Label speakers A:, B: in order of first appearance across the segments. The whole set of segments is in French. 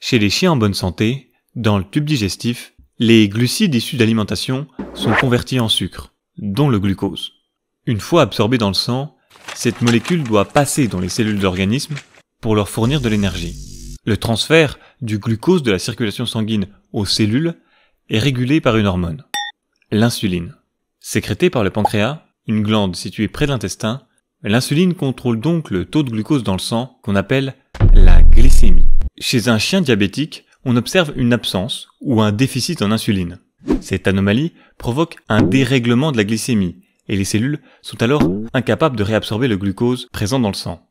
A: Chez les chiens en bonne santé, dans le tube digestif, les glucides issus d'alimentation sont convertis en sucre, dont le glucose. Une fois absorbé dans le sang, cette molécule doit passer dans les cellules de pour leur fournir de l'énergie. Le transfert du glucose de la circulation sanguine aux cellules est régulé par une hormone, l'insuline. Sécrétée par le pancréas, une glande située près de l'intestin, l'insuline contrôle donc le taux de glucose dans le sang qu'on appelle la glycémie. Chez un chien diabétique, on observe une absence ou un déficit en insuline. Cette anomalie provoque un dérèglement de la glycémie et les cellules sont alors incapables de réabsorber le glucose présent dans le sang.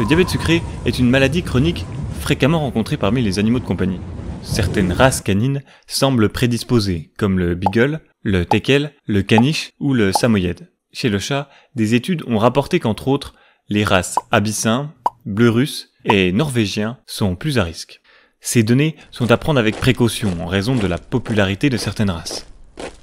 A: Le diabète sucré est une maladie chronique fréquemment rencontrée parmi les animaux de compagnie. Certaines races canines semblent prédisposées, comme le beagle, le teckel, le caniche ou le Samoyède. Chez le chat, des études ont rapporté qu'entre autres, les races abyssin, bleu russe et norvégiens sont plus à risque. Ces données sont à prendre avec précaution en raison de la popularité de certaines races.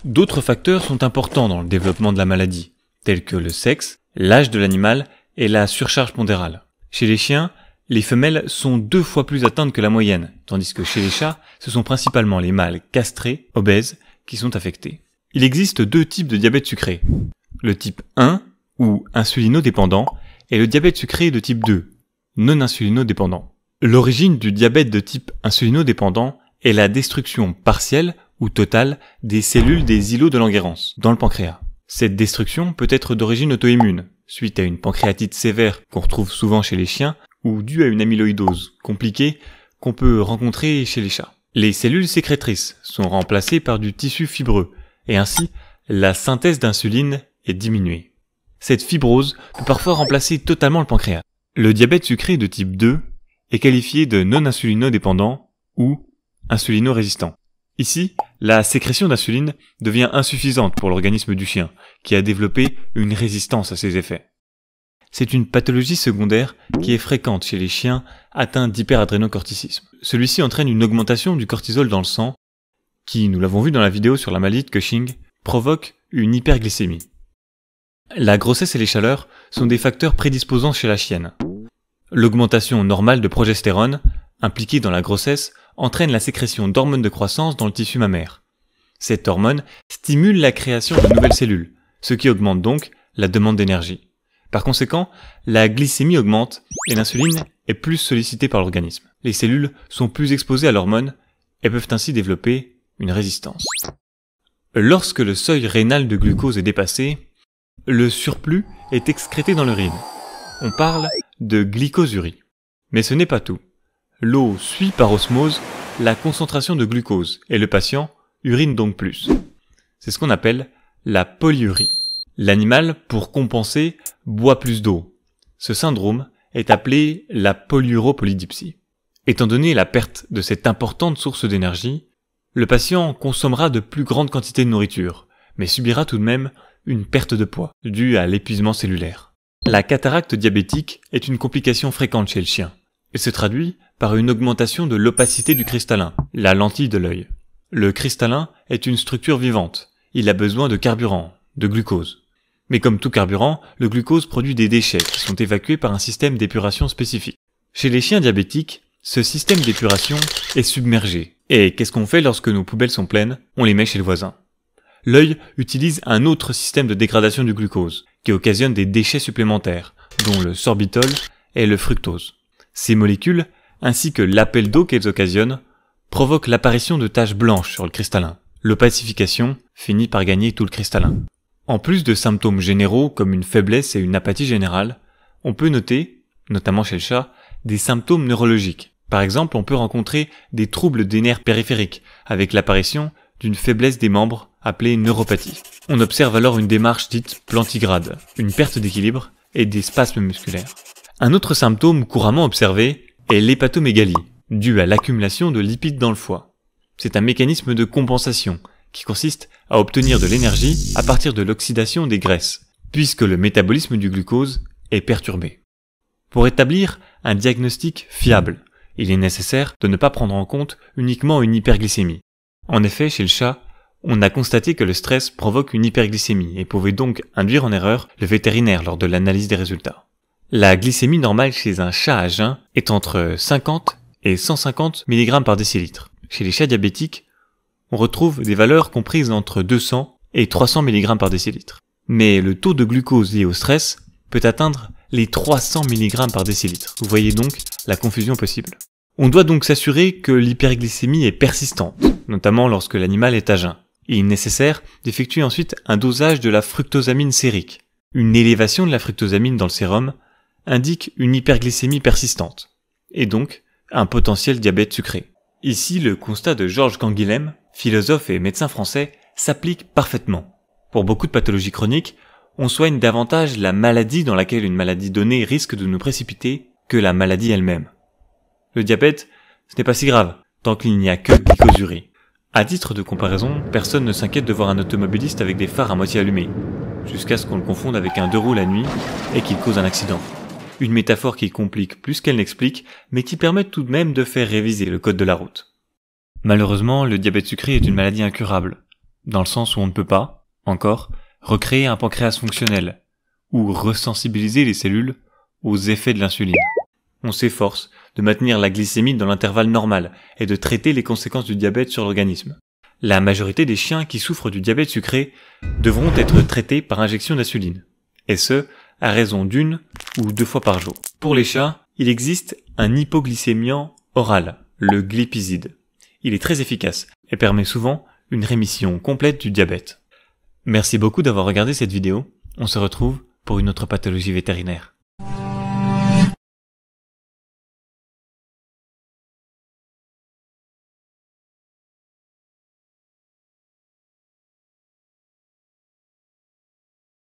A: D'autres facteurs sont importants dans le développement de la maladie, tels que le sexe, l'âge de l'animal et la surcharge pondérale. Chez les chiens, les femelles sont deux fois plus atteintes que la moyenne, tandis que chez les chats, ce sont principalement les mâles castrés, obèses, qui sont affectés. Il existe deux types de diabète sucré. Le type 1, ou insulinodépendant, et le diabète sucré de type 2, non insulinodépendant. L'origine du diabète de type insulinodépendant est la destruction partielle ou totale des cellules des îlots de Langerhans dans le pancréas. Cette destruction peut être d'origine auto-immune, suite à une pancréatite sévère qu'on retrouve souvent chez les chiens ou due à une amyloïdose compliquée qu'on peut rencontrer chez les chats. Les cellules sécrétrices sont remplacées par du tissu fibreux et ainsi la synthèse d'insuline est diminuée. Cette fibrose peut parfois remplacer totalement le pancréas. Le diabète sucré de type 2 est qualifié de non dépendant ou insulino-résistant. Ici, la sécrétion d'insuline devient insuffisante pour l'organisme du chien, qui a développé une résistance à ses effets. C'est une pathologie secondaire qui est fréquente chez les chiens atteints d'hyperadrénocorticisme. Celui-ci entraîne une augmentation du cortisol dans le sang, qui, nous l'avons vu dans la vidéo sur la maladie de Cushing, provoque une hyperglycémie. La grossesse et les chaleurs sont des facteurs prédisposants chez la chienne. L'augmentation normale de progestérone, impliquée dans la grossesse, entraîne la sécrétion d'hormones de croissance dans le tissu mammaire. Cette hormone stimule la création de nouvelles cellules, ce qui augmente donc la demande d'énergie. Par conséquent, la glycémie augmente et l'insuline est plus sollicitée par l'organisme. Les cellules sont plus exposées à l'hormone et peuvent ainsi développer une résistance. Lorsque le seuil rénal de glucose est dépassé, le surplus est excrété dans l'urine. On parle de glycosurie. Mais ce n'est pas tout. L'eau suit par osmose la concentration de glucose et le patient urine donc plus. C'est ce qu'on appelle la polyurie. L'animal, pour compenser, boit plus d'eau. Ce syndrome est appelé la polyuropolydipsie. Étant donné la perte de cette importante source d'énergie, le patient consommera de plus grandes quantités de nourriture, mais subira tout de même une perte de poids due à l'épuisement cellulaire. La cataracte diabétique est une complication fréquente chez le chien Elle se traduit par une augmentation de l'opacité du cristallin, la lentille de l'œil. Le cristallin est une structure vivante. Il a besoin de carburant, de glucose. Mais comme tout carburant, le glucose produit des déchets qui sont évacués par un système d'épuration spécifique. Chez les chiens diabétiques, ce système d'épuration est submergé. Et qu'est-ce qu'on fait lorsque nos poubelles sont pleines On les met chez le voisin l'œil utilise un autre système de dégradation du glucose, qui occasionne des déchets supplémentaires, dont le sorbitol et le fructose. Ces molécules, ainsi que l'appel d'eau qu'elles occasionnent, provoquent l'apparition de taches blanches sur le cristallin. L'opacification finit par gagner tout le cristallin. En plus de symptômes généraux comme une faiblesse et une apathie générale, on peut noter, notamment chez le chat, des symptômes neurologiques. Par exemple, on peut rencontrer des troubles des nerfs périphériques avec l'apparition d'une faiblesse des membres appelée neuropathie. On observe alors une démarche dite plantigrade, une perte d'équilibre et des spasmes musculaires. Un autre symptôme couramment observé est l'hépatomégalie, due à l'accumulation de lipides dans le foie. C'est un mécanisme de compensation qui consiste à obtenir de l'énergie à partir de l'oxydation des graisses, puisque le métabolisme du glucose est perturbé. Pour établir un diagnostic fiable, il est nécessaire de ne pas prendre en compte uniquement une hyperglycémie, en effet, chez le chat, on a constaté que le stress provoque une hyperglycémie et pouvait donc induire en erreur le vétérinaire lors de l'analyse des résultats. La glycémie normale chez un chat à jeun est entre 50 et 150 mg par décilitre. Chez les chats diabétiques, on retrouve des valeurs comprises entre 200 et 300 mg par décilitre. Mais le taux de glucose lié au stress peut atteindre les 300 mg par décilitre. Vous voyez donc la confusion possible. On doit donc s'assurer que l'hyperglycémie est persistante, notamment lorsque l'animal est à jeun. Il est nécessaire d'effectuer ensuite un dosage de la fructosamine sérique. Une élévation de la fructosamine dans le sérum indique une hyperglycémie persistante, et donc un potentiel diabète sucré. Ici, le constat de Georges Canguilhem, philosophe et médecin français, s'applique parfaitement. Pour beaucoup de pathologies chroniques, on soigne davantage la maladie dans laquelle une maladie donnée risque de nous précipiter que la maladie elle-même. Le diabète, ce n'est pas si grave, tant qu'il n'y a que glycosurée. À titre de comparaison, personne ne s'inquiète de voir un automobiliste avec des phares à moitié allumés, jusqu'à ce qu'on le confonde avec un deux roues la nuit et qu'il cause un accident. Une métaphore qui complique plus qu'elle n'explique, mais qui permet tout de même de faire réviser le code de la route. Malheureusement, le diabète sucré est une maladie incurable, dans le sens où on ne peut pas, encore, recréer un pancréas fonctionnel, ou resensibiliser les cellules aux effets de l'insuline. On s'efforce, de maintenir la glycémie dans l'intervalle normal et de traiter les conséquences du diabète sur l'organisme. La majorité des chiens qui souffrent du diabète sucré devront être traités par injection d'insuline, et ce, à raison d'une ou deux fois par jour. Pour les chats, il existe un hypoglycémiant oral, le glipizide. Il est très efficace et permet souvent une rémission complète du diabète. Merci beaucoup d'avoir regardé cette vidéo. On se retrouve pour une autre pathologie vétérinaire.